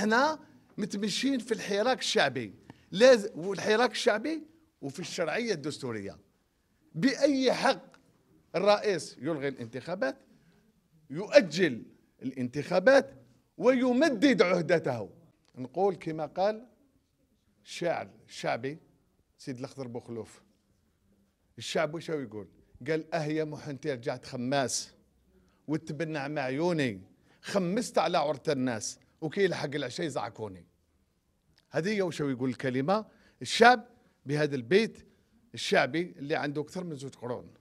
احنا متمشين في الحراك الشعبي لازم والحراك الشعبي وفي الشرعيه الدستوريه باي حق الرئيس يلغي الانتخابات يؤجل الانتخابات ويمدد عهدته نقول كما قال الشاعر الشعبي سيد الاخضر بوخلوف الشعب واش يقول قال اه يا محنتي رجعت خماس وتبنع مع عيوني خمست على عرة الناس وكيل حق العشاء يزعكوني هذه وشو يقول الكلمة الشعب بهذا البيت الشعبي اللي عنده أكثر من زوج قرون